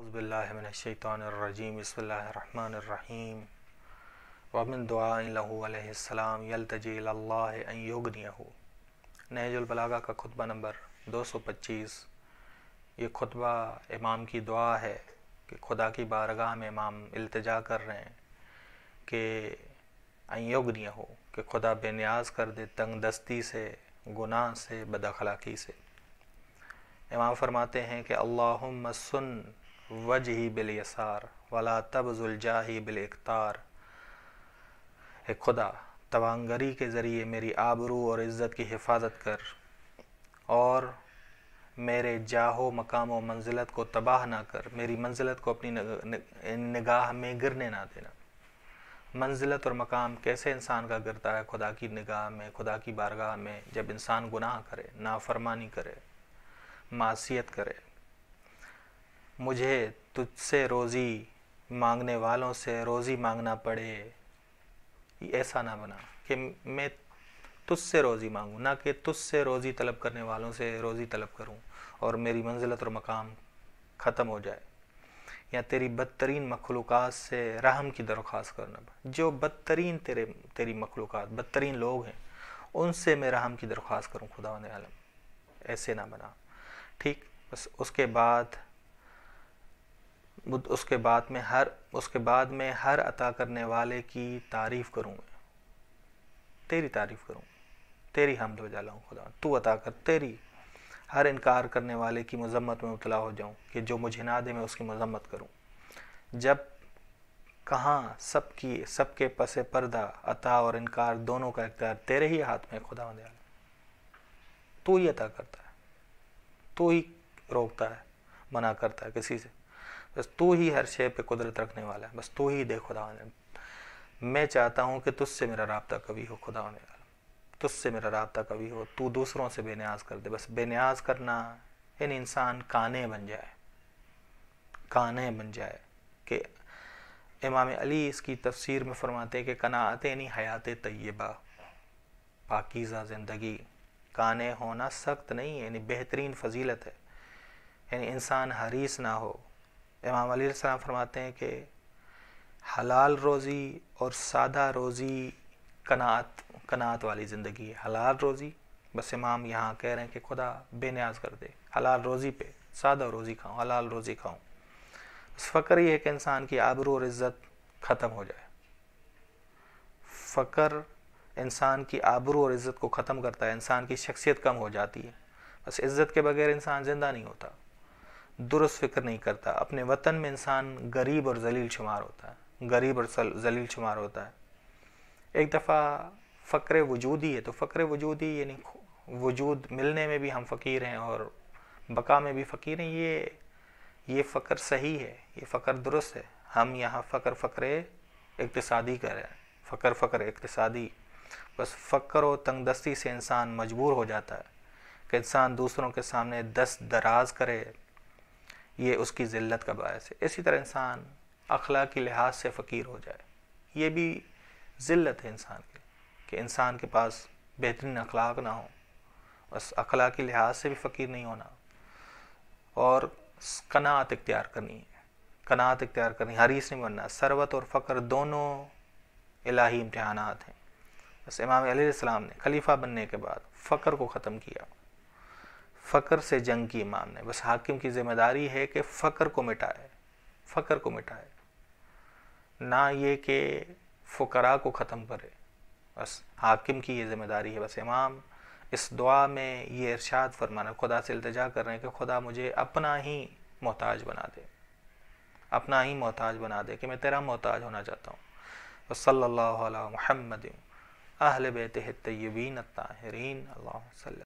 अज़बिल्लाशैतरजीम बसमीम वमिन दुआसम हो नहजुलबलागा का खुतबा नंबर 225 ये खुतबा इमाम की दुआ है कि खुदा की बारगाह में इमाम अल्तजा कर रहे हैं कि अयोग्य हो कि खुदा बेनियाज कर दे तंग दस्ती से गुनाह से बदखलाकी से इमाम फरमाते हैं कि अल्लाह सुन वजही बिल यसार वला ही बिल इकतार ए खुदा तवांगरी के ज़रिए मेरी आबरू और इज़्ज़त की हिफाजत कर और मेरे जाहो मकाम व मंजिलत को तबाह ना कर मेरी मंजिलत को अपनी निगाह में गिरने ना देना मंजिलत और मकाम कैसे इंसान का गिरता है खुदा की निगाह में खुदा की बारगाह में जब इंसान गुनाह करे नाफरमानी करे मासीत करे मुझे तुझसे रोज़ी मांगने वालों से रोज़ी मांगना पड़े ऐसा ना बना कि मैं तुझसे रोज़ी मांगूँ ना कि तुझसे रोज़ी तलब करने वालों से रोज़ी तलब करूँ और मेरी मंजिलत और मकाम ख़त्म हो जाए या तेरी बदतरीन मखलूक से रहम की दरख्वास्त करना पड़े जो बदतरीन तेरे तेरी मखलूक बदतरीन लोग हैं उनसे मैं रहम की दरख्वास्त करूँ खुदा आलम ऐसे ना बना ठीक बस उसके बाद बुद्ध उसके बाद में हर उसके बाद में हर अता करने वाले की तारीफ़ करूँगा तेरी तारीफ़ करूँ तेरी हमद बजा लाऊँ खुदा तू अता कर तेरी हर इनकार करने वाले की मजम्मत में मुबला हो जाऊँ कि जो मुझे ना दे मैं उसकी मजम्मत करूँ जब कहाँ सबकी सबके पसे पर्दा अता और इनकार दोनों का इख्तार तेरे ही हाथ में खुदा तू ही अता करता है तू ही रोकता है मना करता है किसी से बस तू ही हर शे पे कुदरत रखने वाला है बस तू ही दे खुदा ने मैं चाहता हूँ कि तुझसे मेरा रबता कभी हो खुदा होने वाला तुझसे मेरा रबता कभी हो तू दूसरों से बेनियाज कर दे बस बेनियाज करना इन इंसान काने बन जाए काने बन जाए कि इमाम अली इसकी तफसीर में फरमाते हैं कि कनात नहीं हयात तय्यबा पाकिज़ा ज़िंदगी काने होना सख्त नहीं है यानी बेहतरीन फजीलत है यानी इंसान हरीस ना हो इमाम अली सलाम फरमाते हैं कि हलाल रोज़ी और सादा रोज़ी कनात कनात वाली ज़िंदगी है हलाल रोज़ी बस इमाम यहाँ कह रहे हैं कि खुदा बेनियाज कर दे हलाल रोज़ी पे सादा रोज़ी खाऊं हलाल रोज़ी खाऊं बस फ़क्र ये है कि इंसान की आबरू और इज़्ज़त ख़त्म हो जाए फ़क्र इंसान की आबरू और इज़्ज़त को ख़त्म करता है इंसान की शख्सियत कम हो जाती है बस इज़्ज़त के बगैर इंसान ज़िंदा नहीं होता दुरुस्त फिक्र नहीं करता अपने वतन में इंसान गरीब और जलील शुमार होता है गरीब और जलील शुमार होता है एक दफ़ा फ़क्र वजूदी है तो फ़क्र वजूदी यानी वजूद मिलने में भी हम फ़कीर हैं और बका में भी फ़कीर हैं ये ये फ़कर सही है ये फ़कर दुरुस्त है हम यहाँ फ़कर फ़क्र इकतसादी कर रहे हैं इकतसादी बस फ़कर व तंगदस्ती से इंसान मजबूर हो जाता है कि इंसान दूसरों के सामने दस दराज करे ये उसकी ज़िल्त का बायस है इसी तरह इंसान अखला के लिहाज से फ़कीर हो जाए ये भी ज़िल्त है इंसान की कि इंसान के पास बेहतरीन अखलाक ना हो बस अखला के लिहाज से भी फ़कीर नहीं होना और कनात इख्तियार करनी है कनात इख्तियार करनी हरीस नहीं बनना सरवत और फ़कर दोनों इलाही इम्तहानात हैं बस इमाम अलीसम ने खलीफा बनने के बाद फ़कर को ख़त्म किया फ़कर से जंग की इमाम ने बस हाकिम की जिम्मेदारी है कि फ़कर को मिटाए फ़कर को मिटाए ना ये कि फ़करा को ख़त्म करे बस हाकिम की ये जिम्मेदारी है बस इमाम इस दुआ में ये इरशाद फरमाना खुदा से इल्तजा कर रहे हैं कि खुदा मुझे अपना ही मोहताज बना दे अपना ही मोहताज बना दे कि मैं तेरा मोहताज होना चाहता हूँ वसल्ला महमद अहल बेत तयबीन ताहरीन अल्लाह